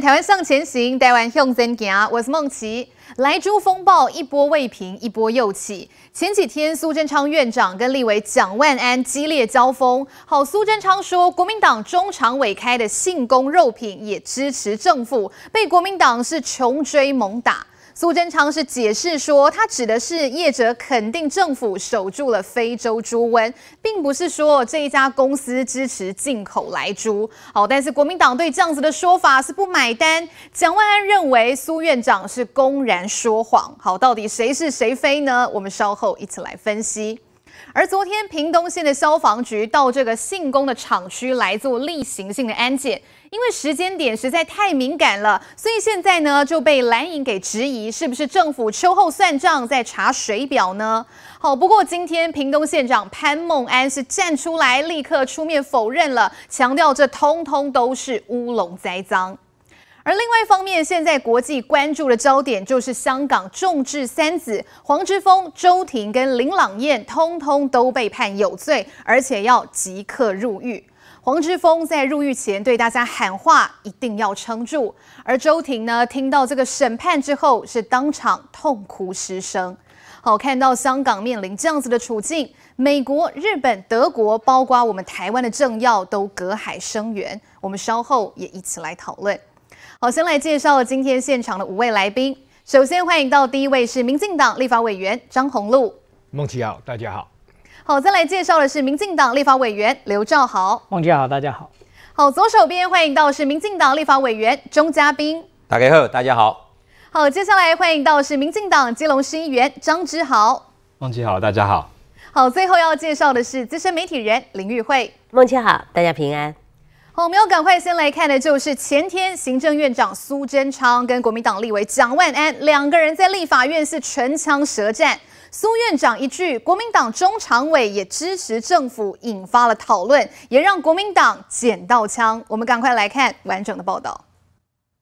台湾向前行，台湾向前行，我是梦琪。莱猪风暴一波未平，一波又起。前几天，苏贞昌院长跟立委蒋万安激烈交锋。好，苏贞昌说，国民党中常委开的性工肉品也支持政府，被国民党是穷追猛打。苏贞昌是解释说，他指的是业者肯定政府守住了非洲猪瘟，并不是说这一家公司支持进口来猪。好，但是国民党对这样子的说法是不买单。蒋万安认为苏院长是公然说谎。好，到底谁是谁非呢？我们稍后一起来分析。而昨天屏东县的消防局到这个信工的厂区来做例行性的安检。因为时间点实在太敏感了，所以现在呢就被蓝营给质疑，是不是政府秋后算账在查水表呢？好，不过今天屏东县长潘孟安是站出来，立刻出面否认了，强调这通通都是乌龙栽赃。而另外一方面，现在国际关注的焦点就是香港众志三子黄之锋、周庭跟林朗彦，通通都被判有罪，而且要即刻入狱。黄之锋在入狱前对大家喊话：“一定要撑住。”而周庭呢，听到这个审判之后，是当场痛哭失声。好，看到香港面临这样子的处境，美国、日本、德国，包括我们台湾的政要，都隔海声援。我们稍后也一起来讨论。好，先来介绍今天现场的五位来宾。首先欢迎到第一位是民进党立法委员张宏禄，孟琪耀，大家好。好，再来介绍的是民进党立法委员刘兆豪，孟姐好，大家好。好，左手边欢迎到是民进党立法委员钟嘉宾。大家好，大家好。好，接下来欢迎到是民进党基隆市议员张之豪，孟姐好，大家好。好，最后要介绍的是资深媒体人林玉慧，孟姐好，大家平安。好，我们要赶快先来看的就是前天行政院长苏贞昌跟国民党立委蒋万安两个人在立法院是唇枪舌战。苏院长一句，国民党中常委也支持政府，引发了讨论，也让国民党捡到枪。我们赶快来看完整的报道。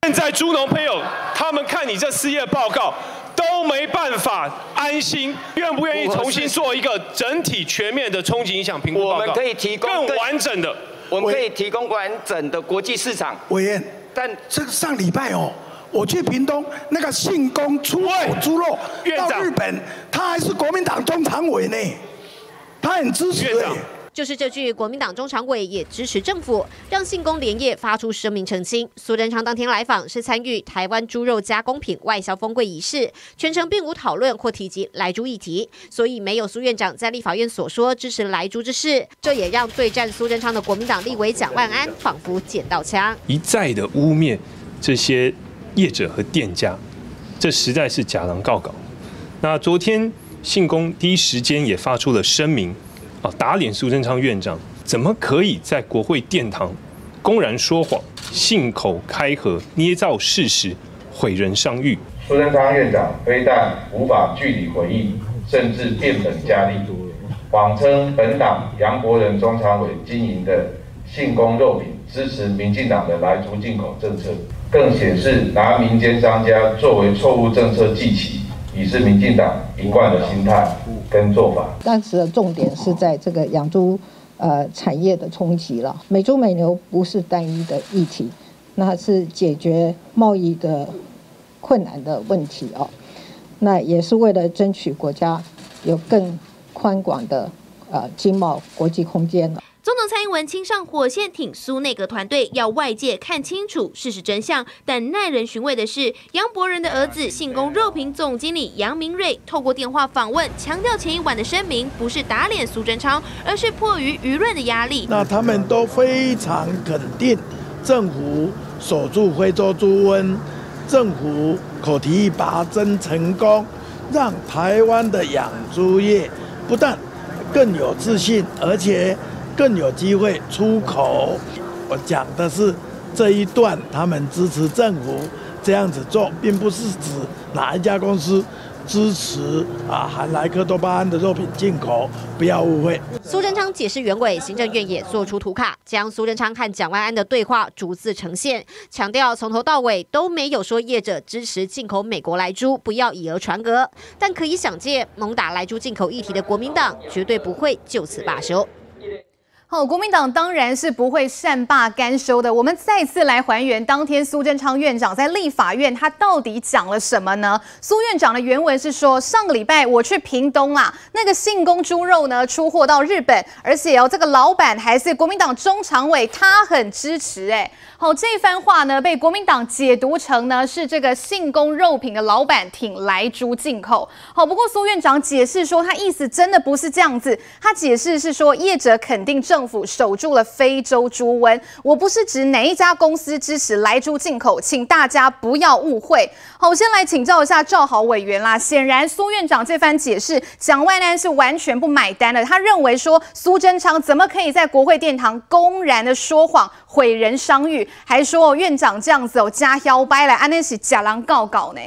现在，猪农朋友他们看你这失业报告，都没办法安心。愿不愿意重新做一个整体全面的冲击影响评估我们可以提供更完整的，我们可以提供完整的国际市场。委员，但这上礼拜哦。我去屏东那个信公出口猪肉到日本，他还是国民党中常委呢，他很支持。就是这句国民党中常委也支持政府，让信公连夜发出声明澄清。苏贞昌当天来访是参与台湾猪肉加工品外销封柜仪式，全程并无讨论或提及来猪议题，所以没有苏院长在立法院所说支持来猪之事。这也让对战苏贞昌的国民党立委蒋万安仿佛捡到枪，一再的污蔑这些。业者和店家，这实在是假狼告狗。那昨天信工第一时间也发出了声明，啊，打脸苏贞昌院长，怎么可以在国会殿堂公然说谎、信口开河、捏造事实、毁人伤誉？苏贞昌院长非但无法据理回应，甚至变本加厉，谎称本党杨国仁中常委经营的信工肉品支持民进党的来族进口政策。更显示拿民间商家作为错误政策祭旗，以是民进党一贯的心态跟做法。当时的重点是在这个养猪，呃产业的冲击了。美猪美牛不是单一的议题，那是解决贸易的困难的问题哦，那也是为了争取国家有更宽广的呃经贸国际空间了。总统蔡英文亲上火线挺苏内阁团队，要外界看清楚事实真相。但耐人寻味的是，杨伯仁的儿子信工肉品总经理杨明瑞透过电话访问，强调前一晚的声明不是打脸苏贞昌，而是迫于舆论的压力。那他们都非常肯定，政府守住非洲猪瘟，政府口蹄拔针成功，让台湾的养猪业不但更有自信，而且。更有机会出口。我讲的是这一段，他们支持政府这样子做，并不是指哪一家公司支持啊含莱克多巴胺的肉品进口，不要误会。苏贞昌解释原委，行政院也做出图卡，将苏贞昌和蒋万安的对话逐字呈现，强调从头到尾都没有说业者支持进口美国莱猪，不要以讹传讹。但可以想见，猛打莱猪进口议题的国民党，绝对不会就此罢休。好，国民党当然是不会善罢甘休的。我们再次来还原当天苏贞昌院长在立法院，他到底讲了什么呢？苏院长的原文是说，上个礼拜我去屏东啊，那个信公猪肉呢出货到日本，而且哦，这个老板还是国民党中常委，他很支持哎。好，这番话呢，被国民党解读成呢是这个性工肉品的老板挺莱猪进口。好，不过苏院长解释说，他意思真的不是这样子。他解释是说，业者肯定政府守住了非洲猪瘟。我不是指哪一家公司支持莱猪进口，请大家不要误会。好，先来请教一下赵豪委员啦。显然，苏院长这番解释，蒋万安是完全不买单的。他认为说，苏贞昌怎么可以在国会殿堂公然的说谎，毁人伤誉，还说院长这样子哦，加腰掰来安的是假狼告稿呢？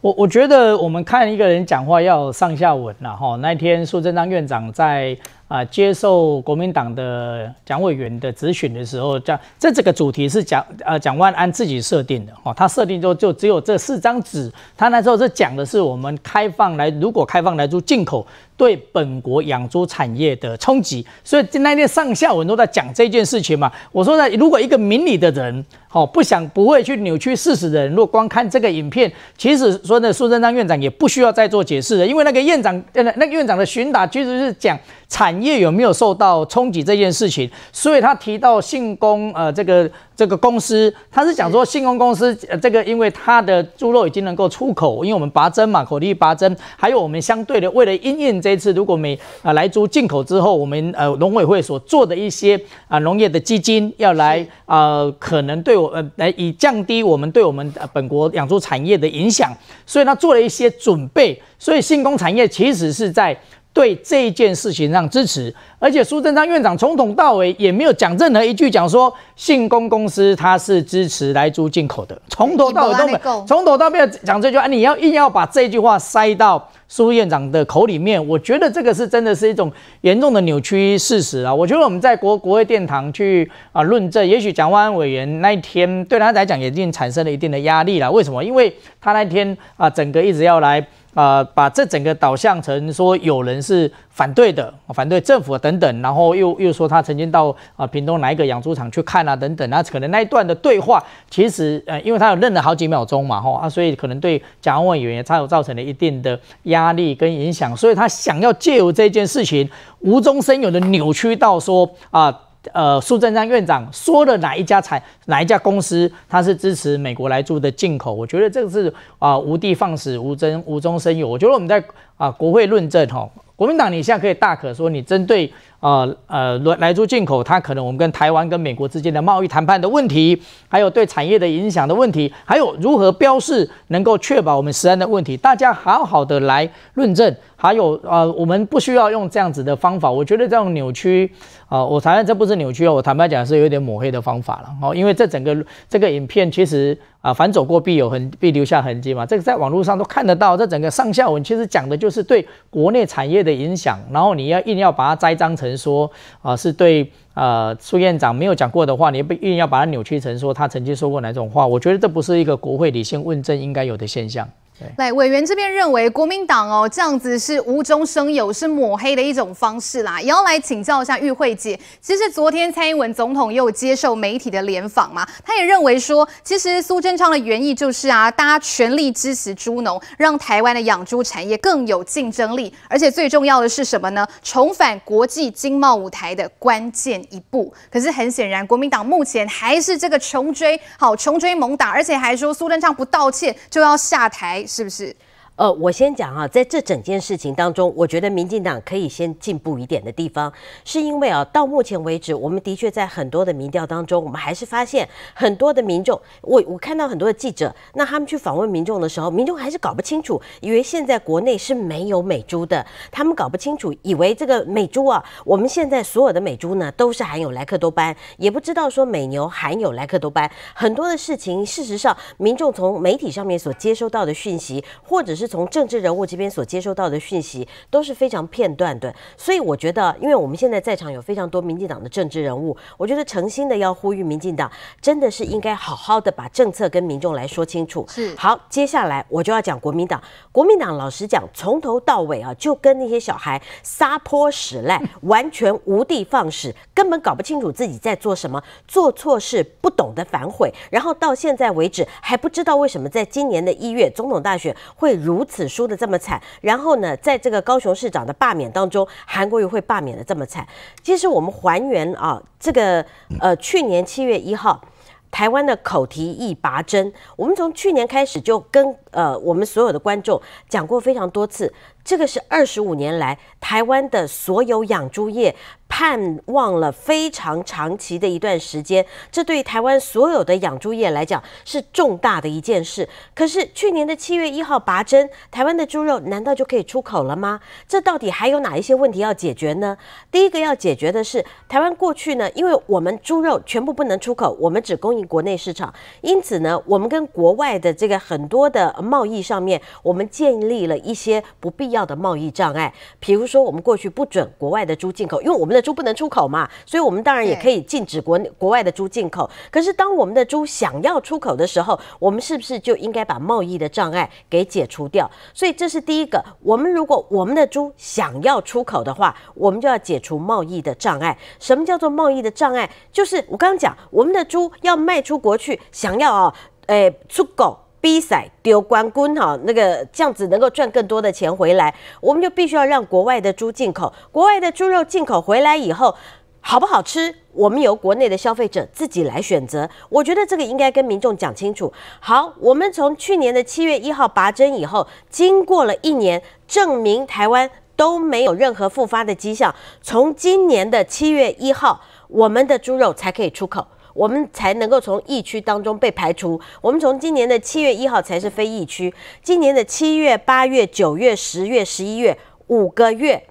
我我觉得我们看一个人讲话要上下文啦。哈，那一天苏贞昌院长在。啊，接受国民党的蒋委员的质询的时候，讲这这个主题是蒋呃蒋万安自己设定的哦，他设定之后就只有这四张纸，他那时候是讲的是我们开放来如果开放来猪进口对本国养猪产业的冲击，所以那天上下文都在讲这件事情嘛。我说呢，如果一个明理的人，好不想不会去扭曲事实的人，如果光看这个影片，其实说呢，苏贞昌院长也不需要再做解释了，因为那个院长呃那个院长的询答其实是讲产。业有没有受到冲击这件事情？所以他提到信工呃这个这个公司，他是讲说信工公司这个因为他的猪肉已经能够出口，因为我们拔针嘛，口蹄拔针，还有我们相对的为了应应这次如果美啊来猪进口之后，我们呃农委会所做的一些啊农业的基金要来啊可能对我呃来以降低我们对我们本国养猪产业的影响，所以他做了一些准备，所以信工产业其实是在。对这一件事情上支持，而且苏贞昌院长从头到尾也没有讲任何一句讲说信工公司他是支持来租进口的，从头到尾都没，从头到尾讲这句话。啊，你要硬要把这句话塞到苏院长的口里面，我觉得这个是真的是一种严重的扭曲事实啊！我觉得我们在国国会殿堂去啊论证，也许蒋万安委员那一天对他来讲也一定产生了一定的压力了。为什么？因为他那天啊，整个一直要来。啊，把这整个导向成说有人是反对的，反对政府等等，然后又又说他曾经到啊屏东哪一个养猪场去看啊等等，那可能那一段的对话，其实呃，因为他有愣了好几秒钟嘛吼啊，所以可能对蒋委员他有造成了一定的压力跟影响，所以他想要借由这件事情无中生有的扭曲到说啊。呃，苏贞昌院长说了哪一家产哪一家公司，他是支持美国来做的进口？我觉得这个是啊，无地放矢、无真、无中生有。我觉得我们在啊，国会论证哦，国民党，你现在可以大可说，你针对啊呃来来珠进口，它可能我们跟台湾跟美国之间的贸易谈判的问题，还有对产业的影响的问题，还有如何标示能够确保我们食安的问题，大家好好的来论证。还有呃，我们不需要用这样子的方法，我觉得这种扭曲啊，我承认这不是扭曲哦，我坦白讲是有点抹黑的方法了哦，因为这整个这个影片其实。啊，凡走过必有痕，必留下痕迹嘛。这个在网络上都看得到。这整个上下文其实讲的就是对国内产业的影响。然后你要硬要把它栽赃成说，啊，是对呃苏院长没有讲过的话，你不硬要把它扭曲成说他曾经说过哪种话？我觉得这不是一个国会理性问政应该有的现象。来，委员这边认为国民党哦，这样子是无中生有，是抹黑的一种方式啦。也要来请教一下玉慧姐。其实昨天蔡英文总统也有接受媒体的联访嘛，他也认为说，其实苏贞昌的原意就是啊，大家全力支持猪农，让台湾的养猪产业更有竞争力。而且最重要的是什么呢？重返国际经贸舞台的关键一步。可是很显然，国民党目前还是这个穷追好穷追猛打，而且还说苏贞昌不道歉就要下台。是不是？呃，我先讲哈，在这整件事情当中，我觉得民进党可以先进步一点的地方，是因为啊，到目前为止，我们的确在很多的民调当中，我们还是发现很多的民众，我我看到很多的记者，那他们去访问民众的时候，民众还是搞不清楚，以为现在国内是没有美猪的，他们搞不清楚，以为这个美猪啊，我们现在所有的美猪呢都是含有莱克多斑，也不知道说美牛含有莱克多斑，很多的事情，事实上，民众从媒体上面所接收到的讯息，或者是从政治人物这边所接收到的讯息都是非常片段的，所以我觉得，因为我们现在在场有非常多民进党的政治人物，我觉得诚心的要呼吁民进党，真的是应该好好的把政策跟民众来说清楚。是好，接下来我就要讲国民党，国民党老实讲，从头到尾啊，就跟那些小孩撒泼使赖，完全无的放矢，根本搞不清楚自己在做什么，做错事不懂得反悔，然后到现在为止还不知道为什么在今年的一月总统大选会。如此输的这么惨，然后呢，在这个高雄市长的罢免当中，韩国瑜会罢免的这么惨。其实我们还原啊，这个呃，去年七月一号，台湾的口蹄疫拔针，我们从去年开始就跟呃我们所有的观众讲过非常多次，这个是二十五年来台湾的所有养猪业。盼望了非常长期的一段时间，这对台湾所有的养猪业来讲是重大的一件事。可是去年的七月一号拔针，台湾的猪肉难道就可以出口了吗？这到底还有哪一些问题要解决呢？第一个要解决的是，台湾过去呢，因为我们猪肉全部不能出口，我们只供应国内市场，因此呢，我们跟国外的这个很多的贸易上面，我们建立了一些不必要的贸易障碍。比如说，我们过去不准国外的猪进口，因为我们的猪不能出口嘛，所以我们当然也可以禁止国国外的猪进口。可是当我们的猪想要出口的时候，我们是不是就应该把贸易的障碍给解除掉？所以这是第一个，我们如果我们的猪想要出口的话，我们就要解除贸易的障碍。什么叫做贸易的障碍？就是我刚刚讲，我们的猪要卖出国去，想要啊，诶，出口。逼赛丢冠军哈，那个这样子能够赚更多的钱回来，我们就必须要让国外的猪进口，国外的猪肉进口回来以后，好不好吃，我们由国内的消费者自己来选择。我觉得这个应该跟民众讲清楚。好，我们从去年的七月一号拔针以后，经过了一年，证明台湾都没有任何复发的迹象。从今年的七月一号，我们的猪肉才可以出口。我们才能够从疫区当中被排除。我们从今年的七月一号才是非疫区。今年的七月、八月、九月、十月、十一月五个月，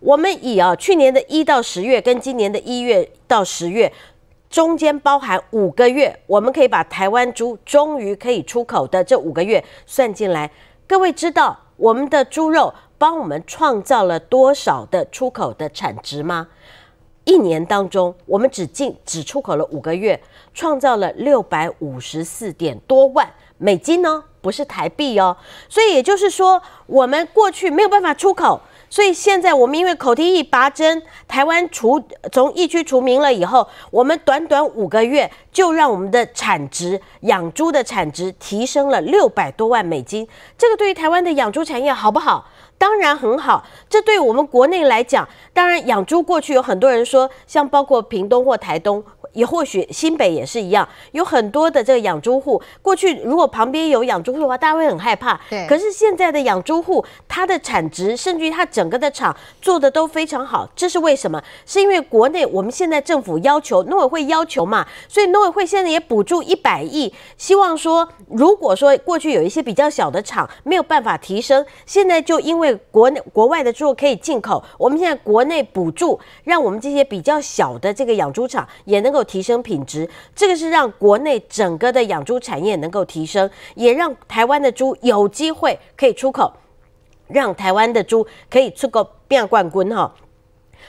我们以啊去年的一到十月跟今年的一月到十月中间包含五个月，我们可以把台湾猪终于可以出口的这五个月算进来。各位知道我们的猪肉帮我们创造了多少的出口的产值吗？一年当中，我们只进只出口了五个月，创造了六百五十四点多万美金呢，不是台币哦。所以也就是说，我们过去没有办法出口，所以现在我们因为口蹄疫拔针，台湾除从疫区除名了以后，我们短短五个月就让我们的产值养猪的产值提升了六百多万美金，这个对于台湾的养猪产业好不好？当然很好，这对我们国内来讲，当然养猪过去有很多人说，像包括屏东或台东。也或许新北也是一样，有很多的这个养猪户，过去如果旁边有养猪户的话，大家会很害怕。对，可是现在的养猪户，它的产值甚至于它整个的厂做的都非常好，这是为什么？是因为国内我们现在政府要求，农委会要求嘛，所以农委会现在也补助一百亿，希望说，如果说过去有一些比较小的厂没有办法提升，现在就因为国国外的猪可以进口，我们现在国内补助，让我们这些比较小的这个养猪场也能够。提升品质，这个是让国内整个的养猪产业能够提升，也让台湾的猪有机会可以出口，让台湾的猪可以出口变冠军哈。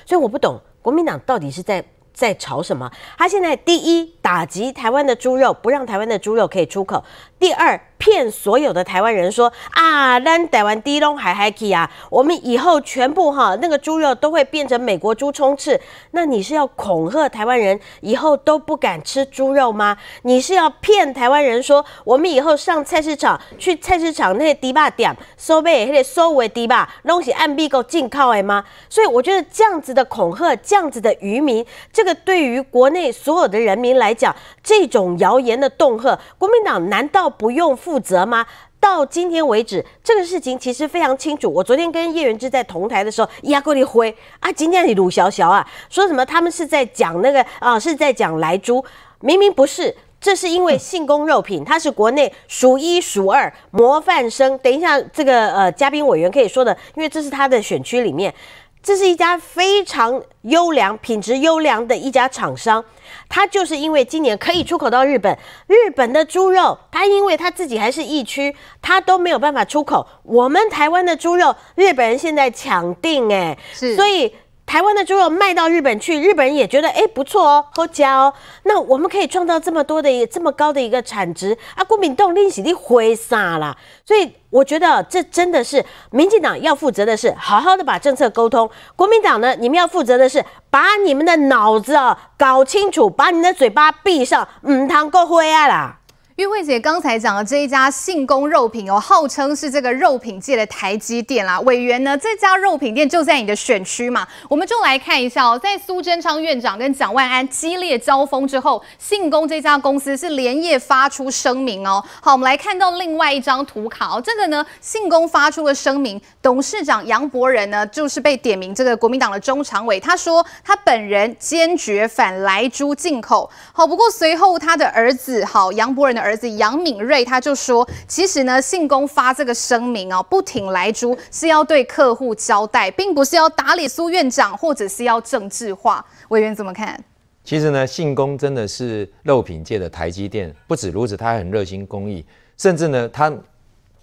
所以我不懂国民党到底是在在吵什么？他现在第一打击台湾的猪肉，不让台湾的猪肉可以出口；第二。骗所有的台湾人说啊，咱台湾地中海海可啊，我们以后全部哈那个猪肉都会变成美国猪冲刺，那你是要恐吓台湾人以后都不敢吃猪肉吗？你是要骗台湾人说我们以后上菜市场去菜市场那些堤坝点收尾那些收尾堤坝东西暗壁个进靠来吗？所以我觉得这样子的恐吓，这样子的渔民，这个对于国内所有的人民来讲，这种谣言的恫吓，国民党难道不用负？责吗？到今天为止，这个事情其实非常清楚。我昨天跟叶元之在同台的时候，压过你辉啊，今天你鲁小小啊，说什么？他们是在讲那个啊，是在讲莱猪，明明不是，这是因为性工肉品，它是国内数一数二模范生。等一下，这个呃，嘉宾委员可以说的，因为这是他的选区里面，这是一家非常优良、品质优良的一家厂商。它就是因为今年可以出口到日本，日本的猪肉，它因为它自己还是疫区，它都没有办法出口。我们台湾的猪肉，日本人现在抢定，哎，所以。台湾的猪肉卖到日本去，日本人也觉得哎不错哦，好家哦。那我们可以创造这么多的、一这么高的一个产值啊！郭敏栋拎起的挥洒啦，所以我觉得这真的是民进党要负责的是好好的把政策沟通，国民党呢，你们要负责的是把你们的脑子哦搞清楚，把你的嘴巴闭上，唔谈国灰啦。玉慧姐刚才讲的这一家信公肉品哦，号称是这个肉品界的台积电啦。委员呢，这家肉品店就在你的选区嘛，我们就来看一下哦。在苏贞昌院长跟蒋万安激烈交锋之后，信公这家公司是连夜发出声明哦。好，我们来看到另外一张图卡哦，这个呢，信公发出了声明，董事长杨伯仁呢，就是被点名这个国民党的中常委，他说他本人坚决反来猪进口。好，不过随后他的儿子，好，杨伯仁的儿。儿子杨敏瑞他就说，其实呢，信工发这个声明哦，不挺来租是要对客户交代，并不是要打理苏院长，或者是要政治化。委员怎么看？其实呢，信工真的是肉品界的台积电，不止如此，他还很热心公益，甚至呢，他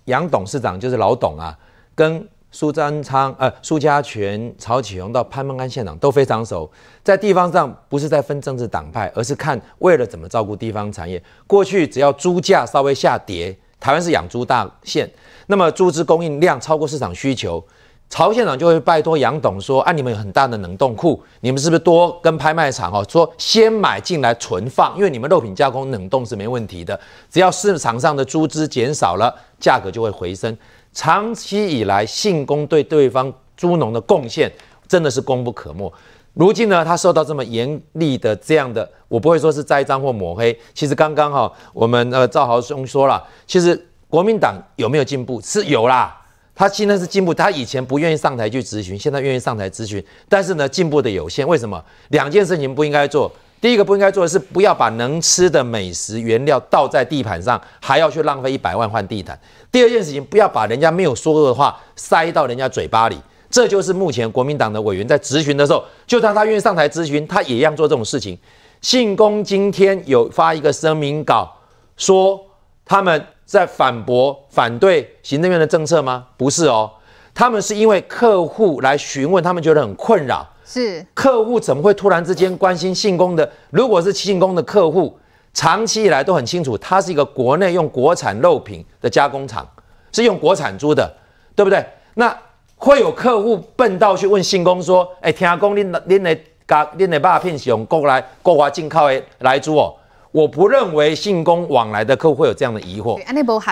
杨董事长就是老董啊，跟。苏贞昌、呃，苏家全、曹启鸿到潘孟安县长都非常熟，在地方上不是在分政治党派，而是看为了怎么照顾地方产业。过去只要猪价稍微下跌，台湾是养猪大县，那么猪只供应量超过市场需求，曹县长就会拜托杨董说：“啊，你们有很大的冷冻库，你们是不是多跟拍卖场哦说先买进来存放？因为你们肉品加工冷冻是没问题的，只要市场上的猪只减少了，价格就会回升。”长期以来，信公对对方猪农的贡献真的是功不可没。如今呢，他受到这么严厉的这样的，我不会说是栽赃或抹黑。其实刚刚哈，我们呃赵豪兄说了，其实国民党有没有进步是有啦，他现在是进步。他以前不愿意上台去咨询，现在愿意上台咨询，但是呢，进步的有限。为什么？两件事情不应该做。第一个不应该做的是，不要把能吃的美食原料倒在地毯上，还要去浪费一百万换地毯。第二件事情，不要把人家没有说过的话塞到人家嘴巴里。这就是目前国民党的委员在咨询的时候，就算他愿意上台咨询，他也一样做这种事情。信公今天有发一个声明稿，说他们在反驳反对行政院的政策吗？不是哦，他们是因为客户来询问，他们觉得很困扰。是客户怎么会突然之间关心信公的？如果是信公的客户，长期以来都很清楚，它是一个国内用国产肉品的加工厂，是用国产猪的，对不对？那会有客户笨到去问信公说：“哎，天阿公，你你的嘎，你的把片熊过来过华进口诶来猪哦？”我不认为信公往来的客户会有这样的疑惑。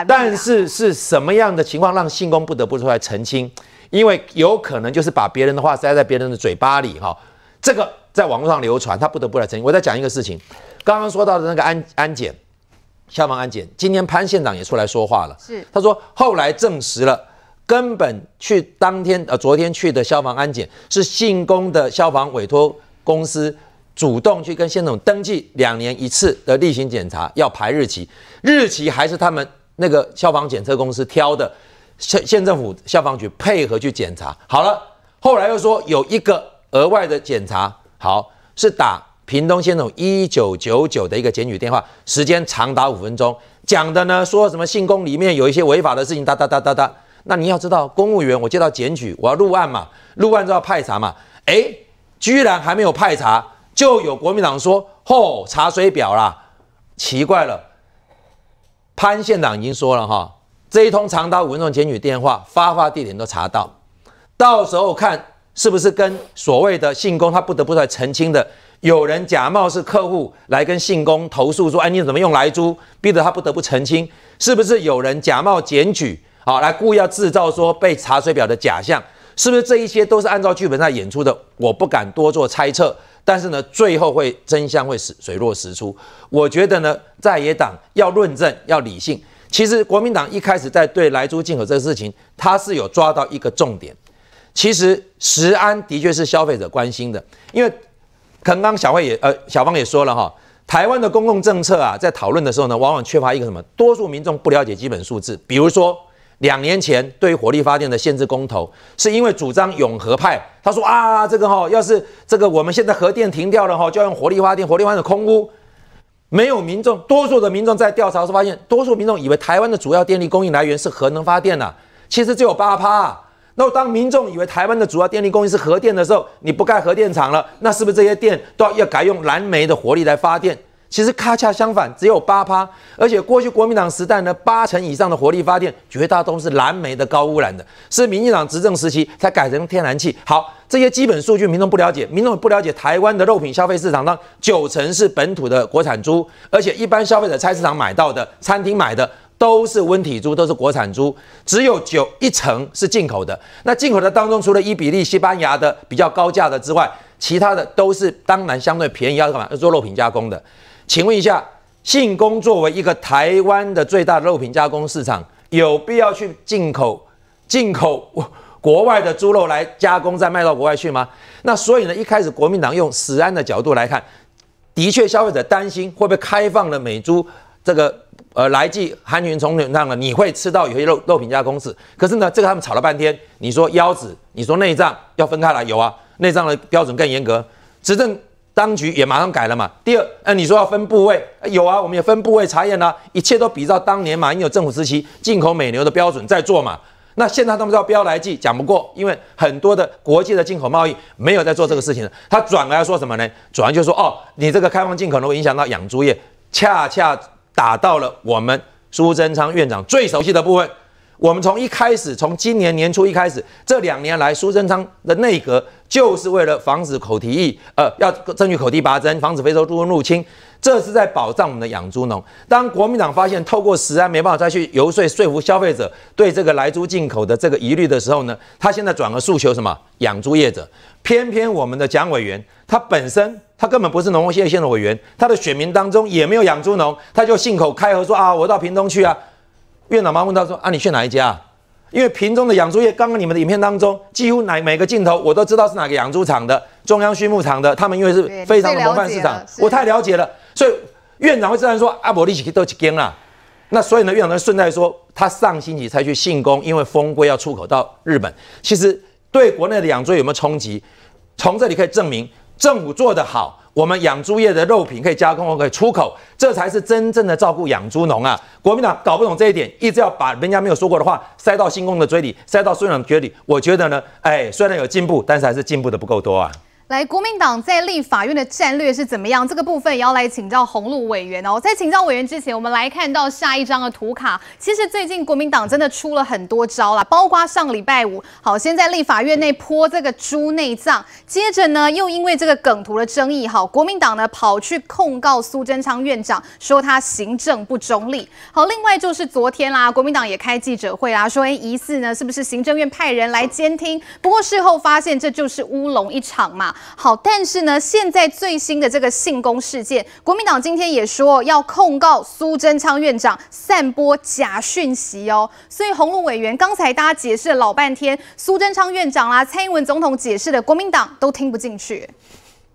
但是是什么样的情况让信公不得不出来澄清？因为有可能就是把别人的话塞在别人的嘴巴里哈，这个在网络上流传，他不得不来澄清。我再讲一个事情，刚刚说到的那个安安检，消防安检，今天潘县长也出来说话了。是，他说后来证实了，根本去当天呃昨天去的消防安检，是信工的消防委托公司主动去跟县总登记两年一次的例行检查，要排日期，日期还是他们那个消防检测公司挑的。县县政府消防局配合去检查好了，后来又说有一个额外的检查，好是打屏东县总一九九九的一个检举电话，时间长达五分钟，讲的呢说什么信宫里面有一些违法的事情，哒哒哒哒哒。那你要知道，公务员我接到检举，我要入案嘛，入案就要派查嘛，哎，居然还没有派查，就有国民党说后查水表啦，奇怪了，潘县长已经说了哈。这一通长达五分钟检举电话，发话地点都查到，到时候看是不是跟所谓的信工他不得不来澄清的。有人假冒是客户来跟信工投诉说，哎，你怎么用来租，逼得他不得不澄清，是不是有人假冒检举，好来故意要制造说被查水表的假象，是不是？这一些都是按照剧本上演出的，我不敢多做猜测，但是呢，最后会真相会水水落石出。我觉得呢，在野党要论证，要理性。其实国民党一开始在对莱猪进口这个事情，它是有抓到一个重点。其实食安的确是消费者关心的，因为可能刚小慧也呃小芳也说了哈，台湾的公共政策啊，在讨论的时候呢，往往缺乏一个什么，多数民众不了解基本数字。比如说两年前对火力发电的限制公投，是因为主张永和派，他说啊这个哈，要是这个我们现在核电停掉了哈，就要用火力发电，火力发电空污。没有民众，多数的民众在调查时发现，多数民众以为台湾的主要电力供应来源是核能发电的，其实只有八趴。那当民众以为台湾的主要电力供应是核电的时候，你不盖核电厂了，那是不是这些电都要要改用燃煤的火力来发电？其实恰恰相反，只有八趴，而且过去国民党时代呢，八成以上的火力发电，绝大多是蓝煤的高污染的，是民进党执政时期才改成天然气。好，这些基本数据民众不了解，民众不了解台湾的肉品消费市场上九成是本土的国产猪，而且一般消费者菜市场买到的、餐厅买的都是温体猪，都是国产猪，只有九一成是进口的。那进口的当中，除了伊比利西班牙的比较高价的之外，其他的都是当然相对便宜，要干嘛？要做肉品加工的。请问一下，信工作为一个台湾的最大肉品加工市场，有必要去进口进口国外的猪肉来加工再卖到国外去吗？那所以呢，一开始国民党用食安的角度来看，的确消费者担心会不会开放了美猪这个呃来自韩云虫卵上了，你会吃到有些肉肉品加工是，可是呢，这个他们吵了半天，你说腰子，你说内脏要分开来，有啊，内脏的标准更严格，执政。当局也马上改了嘛。第二，哎，你说要分部位，有啊，我们也分部位查验啦，一切都比照当年马英九政府时期进口美牛的标准在做嘛。那现在他们道标来记讲不过，因为很多的国际的进口贸易没有在做这个事情，他转而说什么呢？转而就说，哦，你这个开放进口呢，会影响到养猪业，恰恰打到了我们苏贞昌院长最熟悉的部分。我们从一开始，从今年年初一开始，这两年来，苏贞昌的内阁就是为了防止口蹄疫，呃，要争取口蹄拔针，防止非洲猪瘟入侵，这是在保障我们的养猪农。当国民党发现透过食安没办法再去游说说服消费者对这个来猪进口的这个疑虑的时候呢，他现在转而诉求什么养猪业者。偏偏我们的蒋委员，他本身他根本不是农业县的委员，他的选民当中也没有养猪农，他就信口开河说啊，我到屏东去啊。院长妈问他说：“啊，你去哪一家？因为屏中的养猪业，刚刚你们的影片当中，几乎哪每个镜头我都知道是哪个养猪场的、中央畜牧场的，他们因为是非常的模范市场，我太了解了。所以院长会自然说：‘阿伯力气都几干啦。’那所以呢，院长顺带说，他上星期才去信工，因为封规要出口到日本，其实对国内的养猪有没有冲击？从这里可以证明政府做得好。”我们养猪业的肉品可以加工，可以出口，这才是真正的照顾养猪农啊！国民党搞不懂这一点，一直要把人家没有说过的话塞到新工的嘴里，塞到孙勇嘴里。我觉得呢，哎，虽然有进步，但是还是进步的不够多啊。来，国民党在立法院的战略是怎么样？这个部分也要来请教洪路委员哦。在请教委员之前，我们来看到下一张的图卡。其实最近国民党真的出了很多招啦，包括上礼拜五，好，先在立法院内泼这个猪内脏，接着呢又因为这个梗图的争议，好，国民党呢跑去控告苏贞昌院长，说他行政不中立。好，另外就是昨天啦，国民党也开记者会啦，说哎，疑似呢是不是行政院派人来监听？不过事后发现这就是乌龙一场嘛。好，但是呢，现在最新的这个性攻事件，国民党今天也说要控告苏贞昌院长散播假讯息哦。所以洪鲁委员刚才大家解释了老半天，苏贞昌院长啦、蔡英文总统解释的，国民党都听不进去。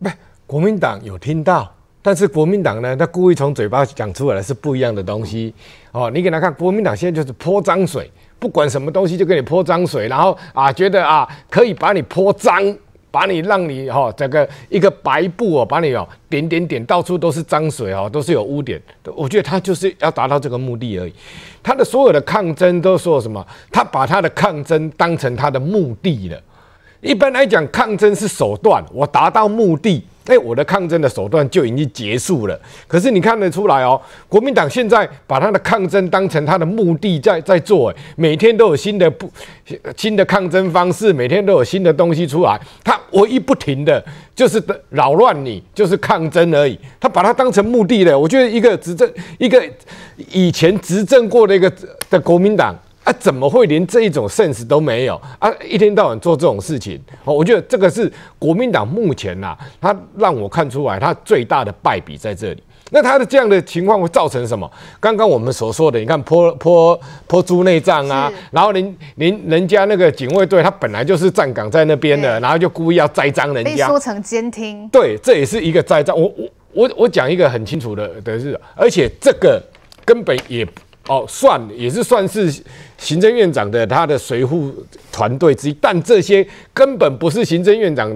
是国民党有听到，但是国民党呢，他故意从嘴巴讲出来是不一样的东西哦。你给他看，国民党现在就是泼脏水，不管什么东西就给你泼脏水，然后啊，觉得啊可以把你泼脏。把你让你哈整个一个白布哦，把你哦点点点到处都是脏水哦，都是有污点。我觉得他就是要达到这个目的而已。他的所有的抗争都说什么？他把他的抗争当成他的目的了。一般来讲，抗争是手段，我达到目的。哎，我的抗争的手段就已经结束了。可是你看得出来哦，国民党现在把他的抗争当成他的目的在在做，每天都有新的不新的抗争方式，每天都有新的东西出来。他唯一不停的就是扰乱你，就是抗争而已。他把它当成目的了。我觉得一个执政一个以前执政过的一个的国民党。他怎么会连这一种 sense 都没有啊？一天到晚做这种事情，我觉得这个是国民党目前呐，他让我看出来他最大的败笔在这里。那他的这样的情况会造成什么？刚刚我们所说的，你看泼泼泼猪内脏啊，然后您您人家那个警卫队他本来就是站岗在那边的，然后就故意要栽赃人家，被说成监听。对，这也是一个栽赃。我我我我讲一个很清楚的的是，而且这个根本也。哦，算也是算是行政院长的他的随护团队之一，但这些根本不是行政院长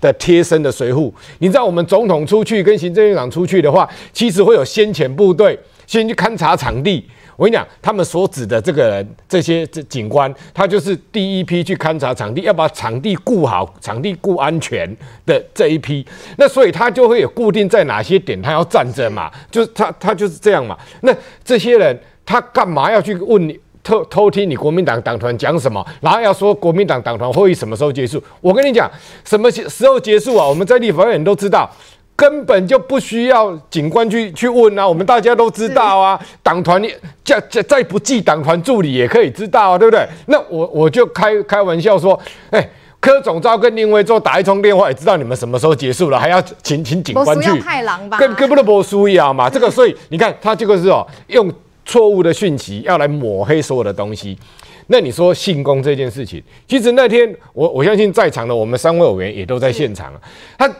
的贴身的随护。你知道，我们总统出去跟行政院长出去的话，其实会有先遣部队先去勘察场地。我跟你讲，他们所指的这个人、这些这警官，他就是第一批去勘察场地，要把场地顾好，场地顾安全的这一批。那所以他就会有固定在哪些点，他要站着嘛，就是他他就是这样嘛。那这些人。他干嘛要去问你偷偷听你国民党党团讲什么？然后要说国民党党团会议什么时候结束？我跟你讲，什么时候结束啊？我们在立法院都知道，根本就不需要警官去去问啊。我们大家都知道啊，党团再再再不记党团助理也可以知道啊，对不对？那我我就开开玩笑说，哎，柯总召跟丁委员打一通电话也知道你们什么时候结束了，还要请请警官去？太狼吧，跟跟不得不叔一样嘛。这个所以你看他这个是哦用。错误的讯息要来抹黑所有的东西，那你说信工这件事情，其实那天我我相信在场的我们三位委员也都在现场他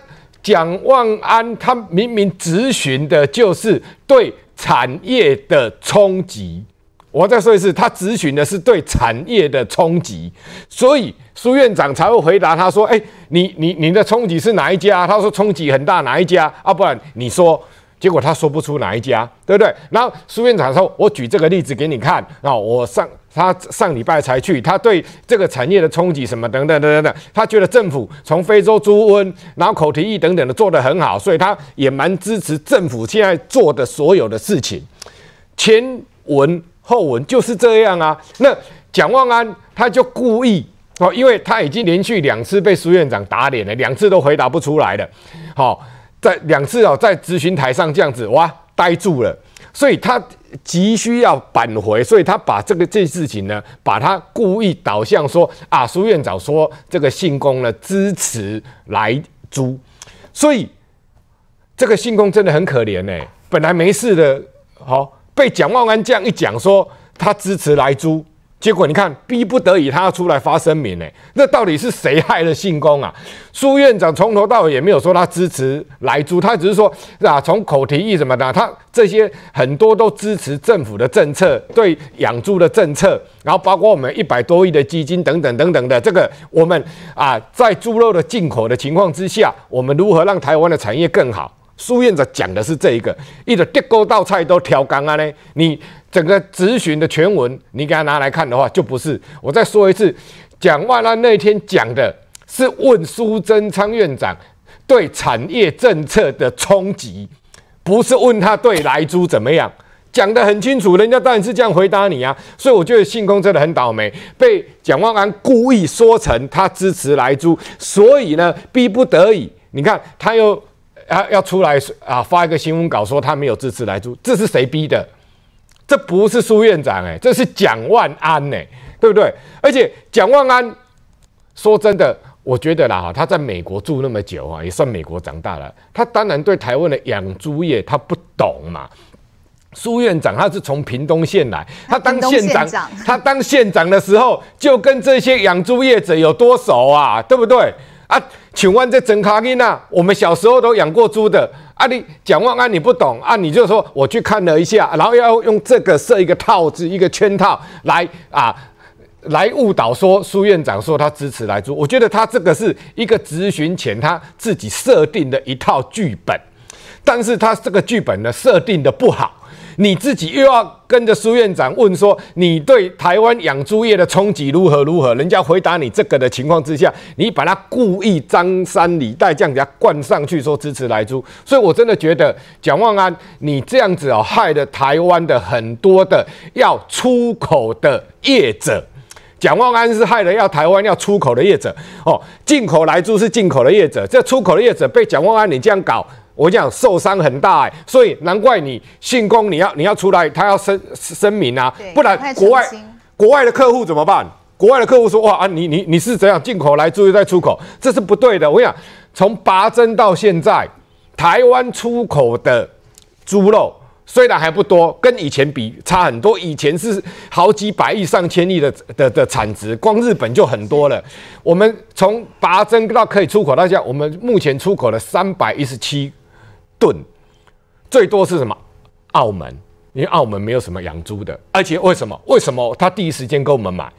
蒋万安，他明明咨询的就是对产业的冲击。我再说一次，他咨询的是对产业的冲击，所以苏院长才会回答他说：“哎，你你你的冲击是哪一家？”他说：“冲击很大，哪一家？”啊，不然你说。结果他说不出哪一家，对不对？然后苏院长说：“我举这个例子给你看。啊，我上他上礼拜才去，他对这个产业的冲击什么等等等等等，他觉得政府从非洲猪瘟，然后口蹄疫等等的做得很好，所以他也蛮支持政府现在做的所有的事情。前文后文就是这样啊。那蒋万安他就故意哦，因为他已经连续两次被苏院长打脸了，两次都回答不出来了。好。”在两次哦，在咨询台上这样子哇呆住了，所以他急需要扳回，所以他把这个这事情呢，把他故意导向说啊，苏院长说这个信公呢支持来租，所以这个信公真的很可怜哎，本来没事的，好被蒋万安这样一讲说他支持来租，结果你看，逼不得已他要出来发声明，呢，那到底是谁害了信公啊？苏院长从头到尾也没有说他支持来猪，他只是说啊，从口提议什么的，他这些很多都支持政府的政策，对养猪的政策，然后包括我们一百多亿的基金等等等等的，这个我们啊，在猪肉的进口的情况之下，我们如何让台湾的产业更好？苏院长讲的是这一个，一个地沟道菜都调干了呢，你。整个质询的全文，你给他拿来看的话，就不是。我再说一次，蒋万安那天讲的是问苏贞昌院长对产业政策的冲击，不是问他对莱猪怎么样。讲得很清楚，人家当然是这样回答你啊。所以我觉得信公真的很倒霉，被蒋万安故意说成他支持莱猪，所以呢，逼不得已，你看他又啊要出来啊发一个新闻稿说他没有支持莱猪，这是谁逼的？这不是苏院长哎，这是蒋万安呢，对不对？而且蒋万安说真的，我觉得啦哈，他在美国住那么久啊，也算美国长大了。他当然对台湾的养猪业他不懂嘛。苏院长他是从屏东县来，他当县长，他当县长的时候就跟这些养猪业者有多熟啊，对不对？啊，请问这真卡心呐！我们小时候都养过猪的。啊，你讲万安你不懂，啊，你就说我去看了一下，然后要用这个设一个套子，一个圈套来啊，来误导说苏院长说他支持来猪，我觉得他这个是一个咨询前他自己设定的一套剧本，但是他这个剧本呢设定的不好。你自己又要跟着苏院长问说，你对台湾养猪业的冲击如何如何？人家回答你这个的情况之下，你把它故意张三李代这样子，他灌上去说支持来猪。所以我真的觉得蒋万安，你这样子哦，害了台湾的很多的要出口的业者，蒋万安是害了要台湾要出口的业者哦，进口来猪是进口的业者，这出口的业者被蒋万安你这样搞。我讲受伤很大哎，所以难怪你信公你要你要出来，他要声声明啊，不然国外国外的客户怎么办？国外的客户说哇啊，你你你是怎样进口来，注意再出口，这是不对的。我讲从拔针到现在，台湾出口的猪肉虽然还不多，跟以前比差很多，以前是好几百亿上千亿的的的产值，光日本就很多了。我们从拔针到可以出口，大家我们目前出口了三百一十七。盾最多是什么？澳门，因为澳门没有什么养猪的，而且为什么？为什么他第一时间给我们买？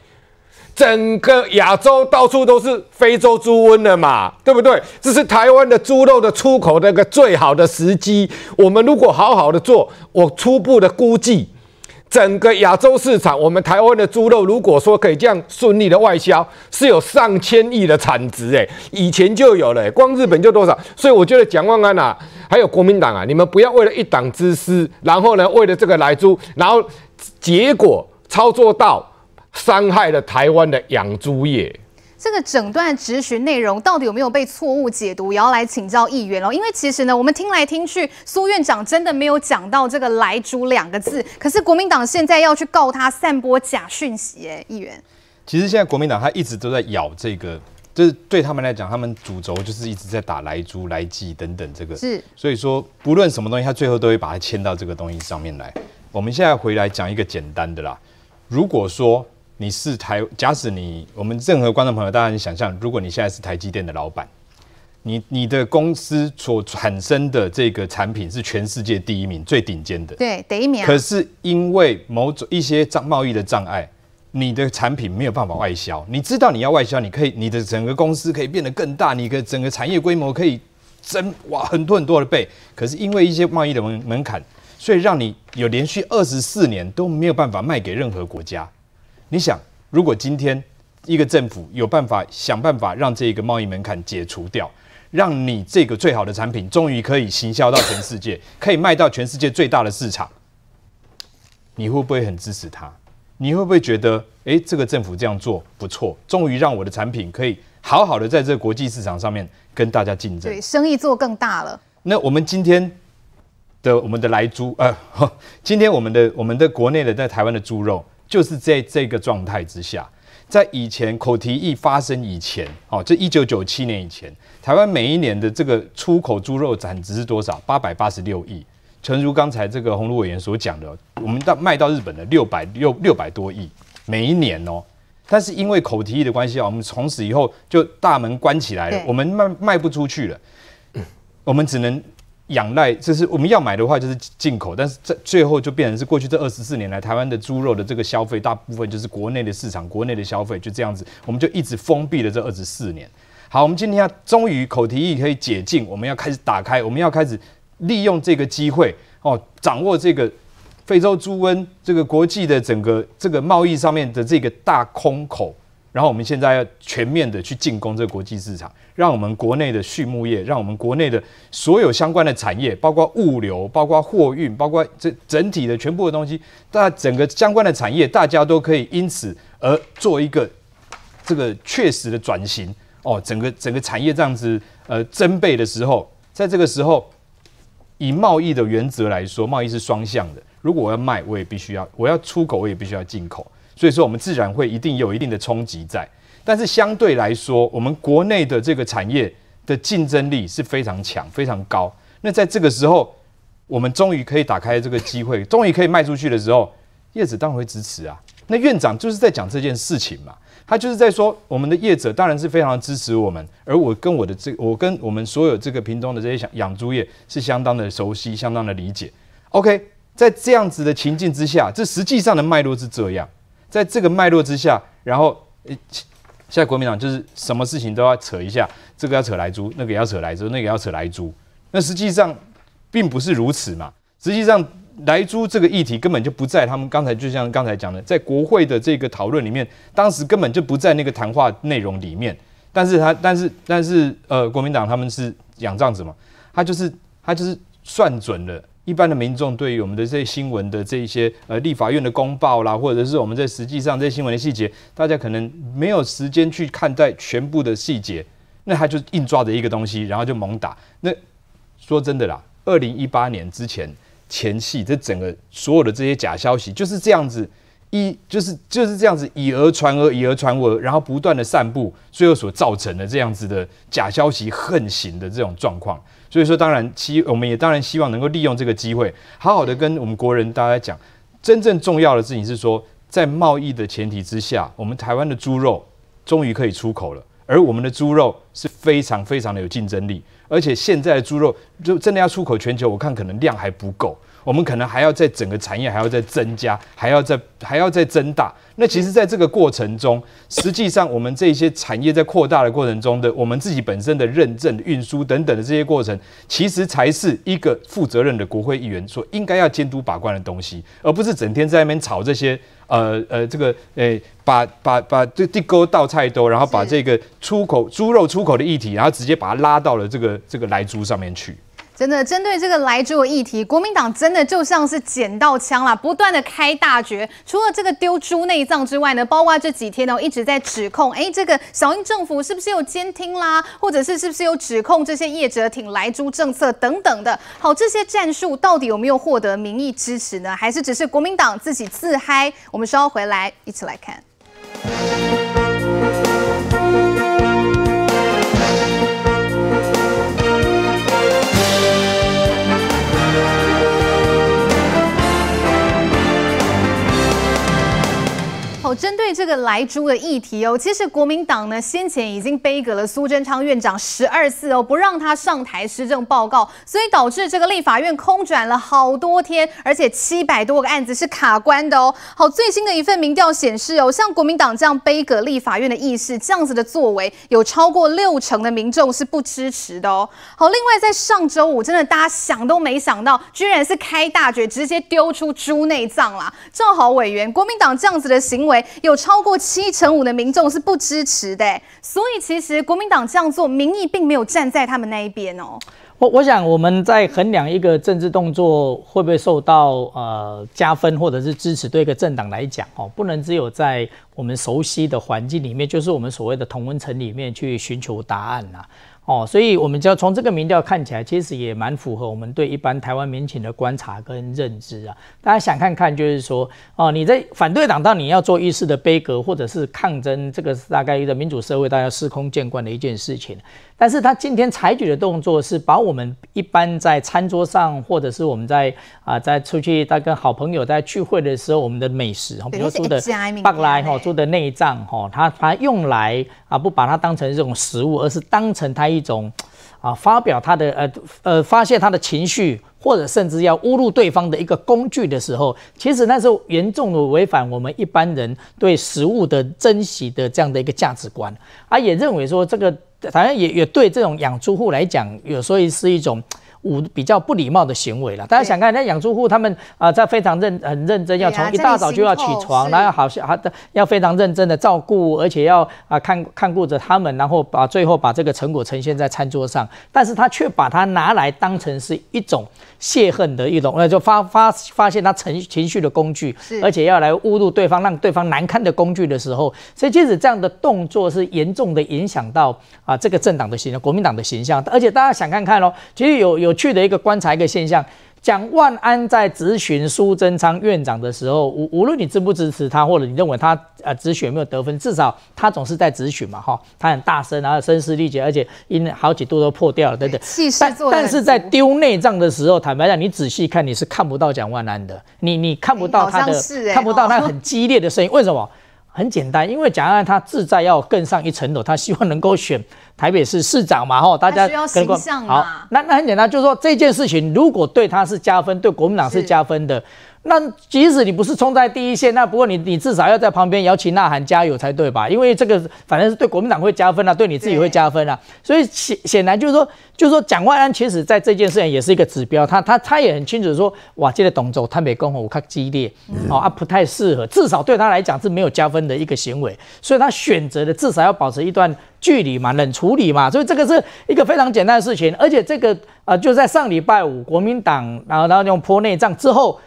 整个亚洲到处都是非洲猪瘟了嘛，对不对？这是台湾的猪肉的出口那个最好的时机。我们如果好好的做，我初步的估计，整个亚洲市场，我们台湾的猪肉如果说可以这样顺利的外销，是有上千亿的产值诶，以前就有了，光日本就多少？所以我觉得蒋万安啊。还有国民党啊，你们不要为了一党之私，然后呢，为了这个来猪，然后结果操作到伤害了台湾的养猪业。这个整段质询内容到底有没有被错误解读？也要来请教议员喽。因为其实呢，我们听来听去，苏院长真的没有讲到这个“来猪”两个字，可是国民党现在要去告他散播假讯息耶，议员。其实现在国民党他一直都在咬这个。就是对他们来讲，他们主轴就是一直在打来租来记等等这个，是，所以说不论什么东西，他最后都会把它牵到这个东西上面来。我们现在回来讲一个简单的啦，如果说你是台，假使你我们任何观众朋友，大家你想象，如果你现在是台积电的老板，你你的公司所产生的这个产品是全世界第一名，最顶尖的，对，第一名。可是因为某种一些障贸易的障碍。你的产品没有办法外销，你知道你要外销，你可以，你的整个公司可以变得更大，你的整个产业规模可以增哇很多很多的倍。可是因为一些贸易的门门槛，所以让你有连续二十四年都没有办法卖给任何国家。你想，如果今天一个政府有办法想办法让这个贸易门槛解除掉，让你这个最好的产品终于可以行销到全世界，可以卖到全世界最大的市场，你会不会很支持他？你会不会觉得，哎，这个政府这样做不错，终于让我的产品可以好好的在这个国际市场上面跟大家竞争，对，生意做更大了。那我们今天的我们的来猪，呃，今天我们的我们的国内的在台湾的猪肉，就是在这个状态之下，在以前口蹄疫发生以前，哦，这一九九七年以前，台湾每一年的这个出口猪肉产值是多少？八百八十六亿。诚如刚才这个洪儒委员所讲的，我们到卖到日本的六百六六百多亿每一年哦，但是因为口蹄疫的关系啊，我们从此以后就大门关起来了，我们卖卖不出去了，我们只能仰赖，就是我们要买的话就是进口，但是这最后就变成是过去这二十四年来台湾的猪肉的这个消费大部分就是国内的市场，国内的消费就这样子，我们就一直封闭了这二十四年。好，我们今天要终于口蹄疫可以解禁，我们要开始打开，我们要开始。利用这个机会哦，掌握这个非洲猪瘟这个国际的整个这个贸易上面的这个大空口，然后我们现在要全面的去进攻这个国际市场，让我们国内的畜牧业，让我们国内的所有相关的产业，包括物流、包括货运、包括这整体的全部的东西，大整个相关的产业，大家都可以因此而做一个这个确实的转型哦。整个整个产业这样子呃增倍的时候，在这个时候。以贸易的原则来说，贸易是双向的。如果我要卖，我也必须要；我要出口，我也必须要进口。所以说，我们自然会一定有一定的冲击在。但是相对来说，我们国内的这个产业的竞争力是非常强、非常高。那在这个时候，我们终于可以打开这个机会，终于可以卖出去的时候，叶子当然会支持啊。那院长就是在讲这件事情嘛。他就是在说，我们的业者当然是非常支持我们，而我跟我的这，我跟我们所有这个品种的这些养养猪业是相当的熟悉，相当的理解。OK，在这样子的情境之下，这实际上的脉络是这样，在这个脉络之下，然后现在国民党就是什么事情都要扯一下，这个要扯来猪，那个要扯来猪，那个要扯来猪，那实际上并不是如此嘛，实际上。莱猪这个议题根本就不在他们刚才，就像刚才讲的，在国会的这个讨论里面，当时根本就不在那个谈话内容里面。但是他，但是，但是，呃，国民党他们是仰仗什么？他就是他就是算准了，一般的民众对于我们的这些新闻的这一些，呃，立法院的公报啦，或者是我们在实际上这些新闻的细节，大家可能没有时间去看待全部的细节。那他就硬抓着一个东西，然后就猛打。那说真的啦，二零一八年之前。前戏，这整个所有的这些假消息就是这样子，一就是就是这样子以讹传讹，以讹传讹，然后不断的散布，所以所造成的这样子的假消息横行的这种状况。所以说，当然希我们也当然希望能够利用这个机会，好好的跟我们国人大家讲，真正重要的事情是说，在贸易的前提之下，我们台湾的猪肉终于可以出口了，而我们的猪肉是非常非常的有竞争力。而且现在猪肉就真的要出口全球，我看可能量还不够。我们可能还要在整个产业还要再增加，还要再还要再增大。那其实，在这个过程中，实际上我们这些产业在扩大的过程中的，我们自己本身的认证、运输等等的这些过程，其实才是一个负责任的国会议员所应该要监督把关的东西，而不是整天在那边炒这些呃呃这个诶把把把这地沟倒菜兜，然后把这个出口猪肉出口的议题，然后直接把它拉到了这个这个来猪上面去。真的针对这个莱猪的议题，国民党真的就像是捡到枪了，不断的开大绝。除了这个丢猪内脏之外呢，包括这几天呢，一直在指控，哎，这个小英政府是不是有监听啦，或者是是不是有指控这些叶者挺莱猪政策等等的。好，这些战术到底有没有获得民意支持呢？还是只是国民党自己自嗨？我们稍后回来一起来看。针对这个来猪的议题哦，其实国民党呢先前已经背阁了苏贞昌院长十二次哦，不让他上台施政报告，所以导致这个立法院空转了好多天，而且七百多个案子是卡关的哦。好，最新的一份民调显示哦，像国民党这样背阁立法院的议事这样子的作为，有超过六成的民众是不支持的哦。好，另外在上周五，真的大家想都没想到，居然是开大嘴直接丢出猪内脏啦。正好委员国民党这样子的行为。有超过七成五的民众是不支持的，所以其实国民党这样做，民意并没有站在他们那一边哦。我我想我们在衡量一个政治动作会不会受到呃加分或者是支持，对一个政党来讲哦，不能只有在我们熟悉的环境里面，就是我们所谓的同温层里面去寻求答案啦。哦，所以我们就要从这个民调看起来，其实也蛮符合我们对一般台湾民情的观察跟认知啊。大家想看看，就是说，哦，你在反对党到你要做意识的悲格，或者是抗争，这个是大概一个民主社会大家司空见惯的一件事情。但是他今天采取的动作是把我们一般在餐桌上，或者是我们在啊在出去，大概好朋友在聚会的时候，我们的美食，比如说的棒拉哈做的内脏哈，他他用来啊不把它当成这种食物，而是当成他。一种啊，发表他的呃呃发泄他的情绪，或者甚至要侮辱对方的一个工具的时候，其实那时候严重的违反我们一般人对食物的珍惜的这样的一个价值观，啊，也认为说这个好像也也对这种养猪户来讲，有时候是一种。五比较不礼貌的行为了。大家想看那养猪户，他们啊在非常认很认真，要从一大早就要起床，然后好像还的要非常认真的照顾，而且要啊看看顾着他们，然后把最后把这个成果呈现在餐桌上。但是他却把它拿来当成是一种。泄恨的一种，那就发发发现他成情绪的工具，而且要来侮辱对方、让对方难堪的工具的时候，所以即使这样的动作是严重的影响到啊这个政党的形象、国民党的形象，而且大家想看看喽，其实有有趣的一个观察一个现象。蒋万安在质询苏贞昌院长的时候，无无论你支不支持他，或者你认为他呃质询没有得分，至少他总是在质询嘛，哈，他很大声，然后声嘶力竭，而且音好几度都破掉了，对不对？但是在丢内脏的时候，坦白讲，你仔细看，你是看不到蒋万安的，你你看不到他的，看不到他很激烈的声音，为什么？很简单，因为蒋万他志在要更上一层楼，他希望能够选台北市市长嘛吼，大家需要形象嘛。好，那那很简单，就是说这件事情如果对他是加分，对国民党是加分的。那即使你不是冲在第一线，那不过你你至少要在旁边摇旗呐喊加油才对吧？因为这个反正是对国民党会加分啊，对你自己会加分啊。所以显显然就是说，就是说，蒋万安其实在这件事情也是一个指标，他他他也很清楚说，哇，这个董州台北攻我看激烈哦啊，不太适合，至少对他来讲是没有加分的一个行为，所以他选择的至少要保持一段距离嘛，冷处理嘛。所以这个是一个非常简单的事情，而且这个啊就在上礼拜五国民党然后然后用泼内脏之后。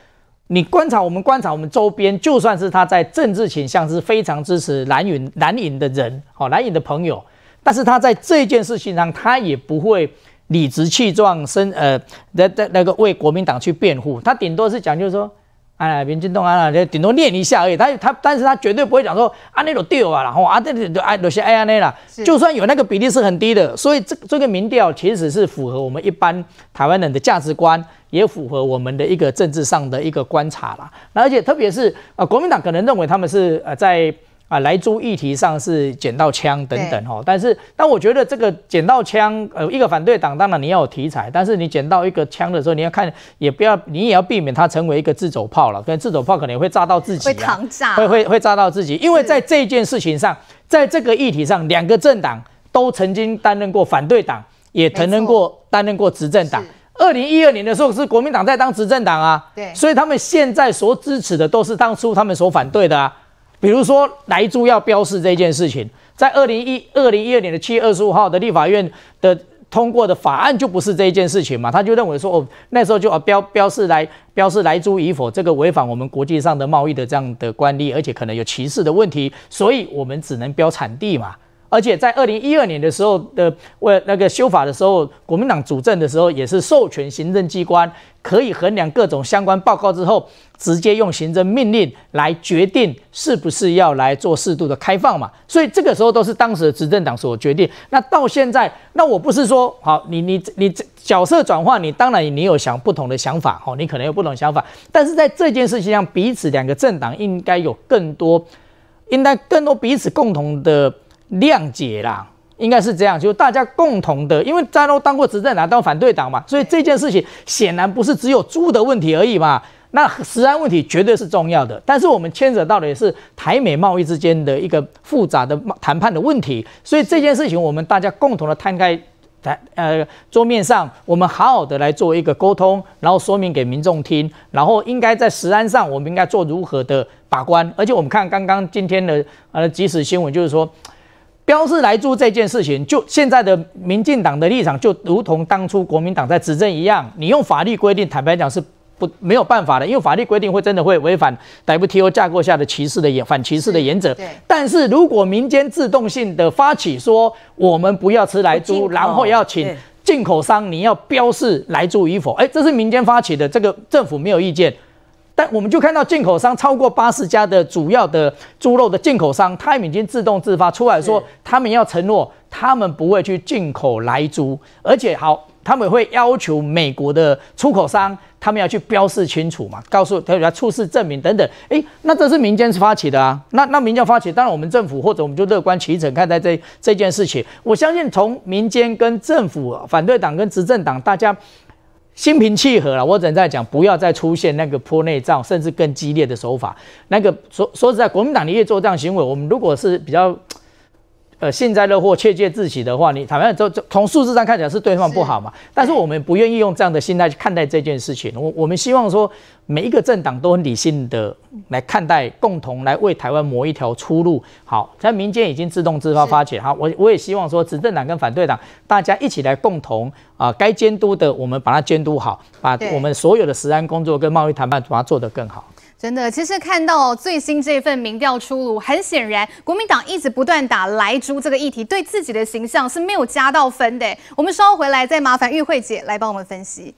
你观察，我们观察，我们周边，就算是他在政治倾向是非常支持蓝云蓝营的人，好，蓝营的朋友，但是他在这件事情上，他也不会理直气壮、生呃，那那那个为国民党去辩护，他顶多是讲，就是说。哎，民进党啊，顶多念一下而已。他他，但是他绝对不会讲说啊，那种掉啊，然后啊，这哎，有些哎，那啦，就算有那个比例是很低的。所以这这个民调其实是符合我们一般台湾人的价值观，也符合我们的一个政治上的一个观察啦。而且特别是啊，国民党可能认为他们是呃在。啊，来，租议题上是捡到枪等等哈，但是，但我觉得这个捡到枪，呃，一个反对党当然你要有题材，但是你捡到一个枪的时候，你要看，也不要，你也要避免它成为一个自走炮了，跟自走炮可能会炸到自己，会会会炸到自己，因为在这件事情上，在这个议题上，两个政党都曾经担任过反对党，也曾任过担任过执政党。二零一二年的时候是国民党在当执政党啊，对，所以他们现在所支持的都是当初他们所反对的啊。比如说莱猪要标示这件事情，在二零一二零一二年的七月二十五号的立法院的通过的法案就不是这一件事情嘛？他就认为说，哦，那时候就啊标标示来标示莱猪与否，这个违反我们国际上的贸易的这样的惯例，而且可能有歧视的问题，所以我们只能标产地嘛。而且在二零一二年的时候的为那个修法的时候，国民党主政的时候，也是授权行政机关可以衡量各种相关报告之后，直接用行政命令来决定是不是要来做适度的开放嘛。所以这个时候都是当时的执政党所决定。那到现在，那我不是说好你你你这角色转换，你当然你有想不同的想法哦，你可能有不同想法。但是在这件事情上，彼此两个政党应该有更多，应该更多彼此共同的。谅解啦，应该是这样，就大家共同的，因为大家都当过执政党，当反对党嘛，所以这件事情显然不是只有猪的问题而已嘛。那食安问题绝对是重要的，但是我们牵扯到的也是台美贸易之间的一个复杂的谈判的问题，所以这件事情我们大家共同的摊开台呃桌面上，我们好好的来做一个沟通，然后说明给民众听，然后应该在食安上我们应该做如何的把关，而且我们看刚刚今天的呃即时新闻，就是说。标示来租这件事情，就现在的民进党的立场，就如同当初国民党在执政一样，你用法律规定，坦白讲是不没有办法的，因为法律规定会真的会违反 w T O 架构下的歧视的严反歧视的原则。但是如果民间自动性的发起说，我们不要吃来猪，然后要请进口商你要标示来住与否，哎，这是民间发起的，这个政府没有意见。但我们就看到进口商超过八十家的主要的猪肉的进口商，他们已经自动自发出来说，他们要承诺，他们不会去进口来猪，而且好，他们会要求美国的出口商，他们要去标示清楚嘛，告诉他要出示证明等等。诶，那这是民间发起的啊，那那民间发起，当然我们政府或者我们就乐观其成看待这这件事情。我相信从民间跟政府、反对党跟执政党大家。心平气和了，我只能在讲，不要再出现那个泼内脏，甚至更激烈的手法。那个说说实在，国民党你越做这样行为，我们如果是比较。呃，幸灾乐祸、窃窃自喜的话，你坦白说，从数字上看起来是对方不好嘛？但是我们不愿意用这样的心态去看待这件事情。我我们希望说，每一个政党都很理性的来看待，共同来为台湾谋一条出路。好，在民间已经自动自发发起哈，我我也希望说，执政党跟反对党大家一起来共同啊，该监督的我们把它监督好，把我们所有的食安工作跟贸易谈判把它做得更好。真的，其实看到最新这份民调出炉，很显然国民党一直不断打莱猪这个议题，对自己的形象是没有加到分的。我们稍后回来再麻烦玉慧姐来帮我们分析。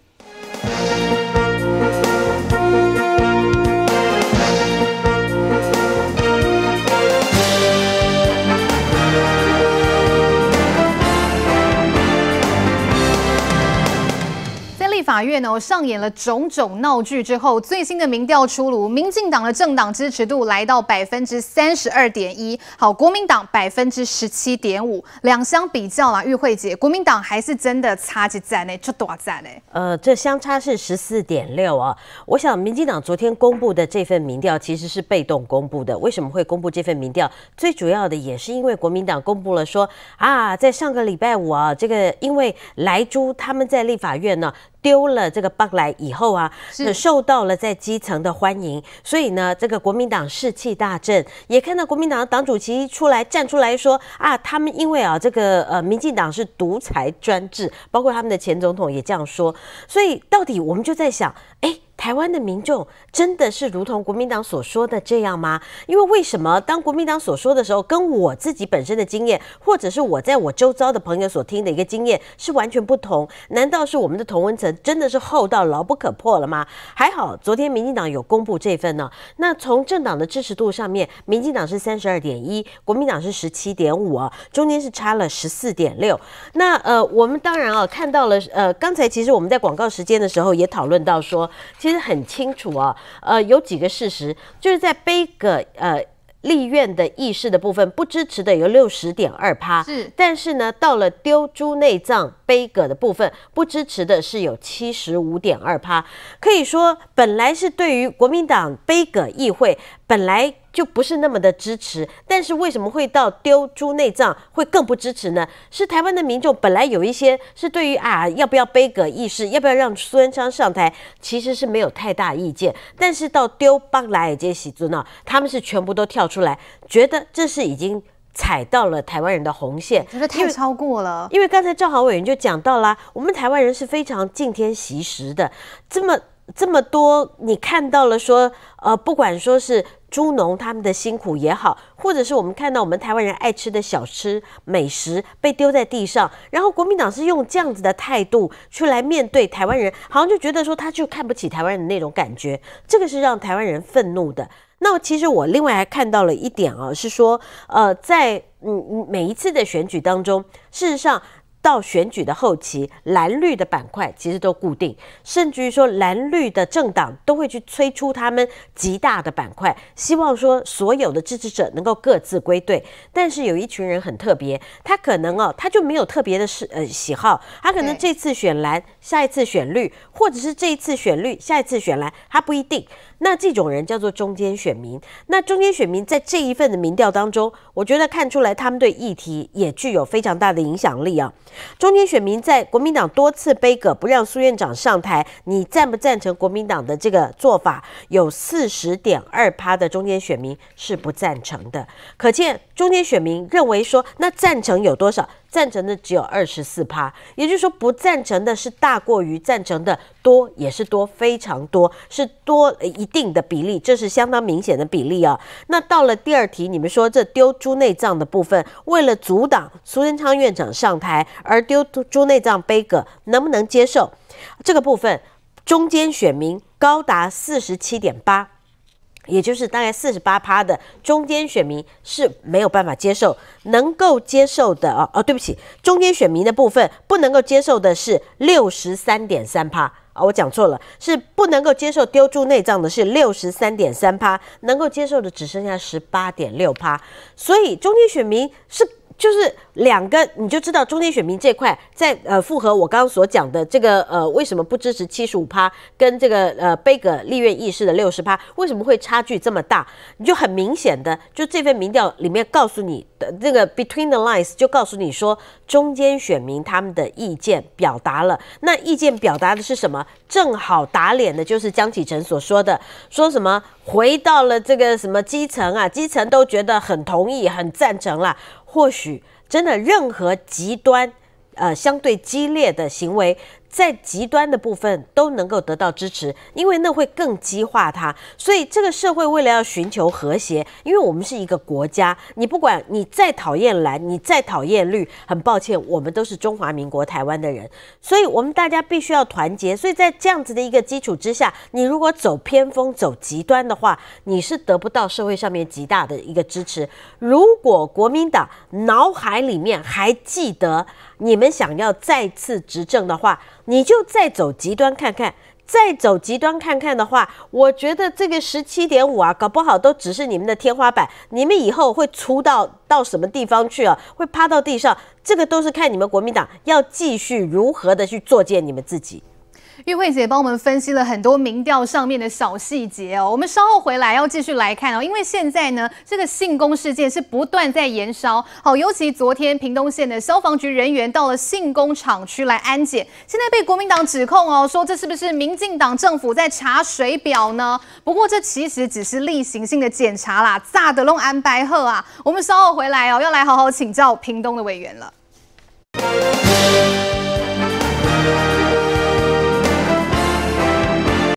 院呢上演了种种闹剧之后，最新的民调出炉，民进党的政党支持度来到百分之三十二点一，好，国民党百分之十七点五，两相比较啦，玉慧姐，国民党还是真的差几站呢，就多站呢？呃，这相差是十四点六啊。我想，民进党昨天公布的这份民调其实是被动公布的，为什么会公布这份民调？最主要的也是因为国民党公布了说啊，在上个礼拜五啊，这个因为莱猪他们在立法院呢。丢了这个棒来以后啊，是受到了在基层的欢迎，所以呢，这个国民党士气大振，也看到国民党的党主席出来站出来说啊，他们因为啊这个呃民进党是独裁专制，包括他们的前总统也这样说，所以到底我们就在想，哎。台湾的民众真的是如同国民党所说的这样吗？因为为什么当国民党所说的时候，跟我自己本身的经验，或者是我在我周遭的朋友所听的一个经验是完全不同？难道是我们的同温层真的是厚到牢不可破了吗？还好，昨天民进党有公布这份呢。那从政党的支持度上面，民进党是三十二点一，国民党是十七点五，中间是差了十四点六。那呃，我们当然啊，看到了呃，刚才其实我们在广告时间的时候也讨论到说。其实很清楚啊，呃，有几个事实，就是在碑葛呃立院的议事的部分不支持的有六十点二趴，是，但是呢，到了丢猪内脏碑葛的部分不支持的是有七十五点二趴，可以说本来是对于国民党碑葛议会本来。就不是那么的支持，但是为什么会到丢猪内脏会更不支持呢？是台湾的民众本来有一些是对于啊要不要悲歌意识，要不要让苏文昌上台，其实是没有太大意见，但是到丢包来街喜猪呢，他们是全部都跳出来，觉得这是已经踩到了台湾人的红线，就是太超过了。因为刚才赵豪委员就讲到了，我们台湾人是非常敬天惜时的，这么这么多，你看到了说，呃，不管说是。猪农他们的辛苦也好，或者是我们看到我们台湾人爱吃的小吃美食被丢在地上，然后国民党是用这样子的态度去来面对台湾人，好像就觉得说他就看不起台湾的那种感觉，这个是让台湾人愤怒的。那其实我另外还看到了一点啊，是说呃，在嗯每一次的选举当中，事实上。到选举的后期，蓝绿的板块其实都固定，甚至于说蓝绿的政党都会去催出他们极大的板块，希望说所有的支持者能够各自归队。但是有一群人很特别，他可能哦，他就没有特别的是呃喜好，他可能这次选蓝，下一次选绿，或者是这一次选绿，下一次选蓝，他不一定。那这种人叫做中间选民。那中间选民在这一份的民调当中，我觉得看出来他们对议题也具有非常大的影响力啊。中间选民在国民党多次背葛不让苏院长上台，你赞不赞成国民党的这个做法？有四十点二趴的中间选民是不赞成的，可见中间选民认为说，那赞成有多少？赞成的只有二十四趴，也就是说，不赞成的是大过于赞成的多，也是多非常多，是多一定的比例，这是相当明显的比例啊。那到了第二题，你们说这丢猪内脏的部分，为了阻挡苏贞昌院长上台而丢猪内脏杯葛，能不能接受？这个部分中间选民高达四十七点八。也就是大概四十八趴的中间选民是没有办法接受，能够接受的啊哦，对不起，中间选民的部分不能够接受的是六十三点三趴啊，我讲错了，是不能够接受丢出内脏的是六十三点三趴，能够接受的只剩下十八点六趴，所以中间选民是。就是两个，你就知道中间选民这块在呃，复合我刚刚所讲的这个呃，为什么不支持七十五趴，跟这个呃，贝格利愿议事的六十趴，为什么会差距这么大？你就很明显的，就这份民调里面告诉你的这个 between the lines，就告诉你说，中间选民他们的意见表达了，那意见表达的是什么？正好打脸的就是江启臣所说的，说什么回到了这个什么基层啊，基层都觉得很同意，很赞成啦。或许真的，任何极端，呃，相对激烈的行为。在极端的部分都能够得到支持，因为那会更激化它。所以这个社会为了要寻求和谐，因为我们是一个国家，你不管你再讨厌蓝，你再讨厌绿，很抱歉，我们都是中华民国台湾的人，所以我们大家必须要团结。所以在这样子的一个基础之下，你如果走偏锋、走极端的话，你是得不到社会上面极大的一个支持。如果国民党脑海里面还记得。你们想要再次执政的话，你就再走极端看看，再走极端看看的话，我觉得这个十七点五啊，搞不好都只是你们的天花板。你们以后会出到到什么地方去啊？会趴到地上？这个都是看你们国民党要继续如何的去作践你们自己。玉慧姐帮我们分析了很多民调上面的小细节哦，我们稍后回来要继续来看哦，因为现在呢，这个性工事件是不断在延烧。好，尤其昨天屏东县的消防局人员到了性工厂区来安检，现在被国民党指控哦，说这是不是民进党政府在查水表呢？不过这其实只是例行性的检查啦，炸得弄安白鹤啊？我们稍后回来哦，要来好好请教屏东的委员了。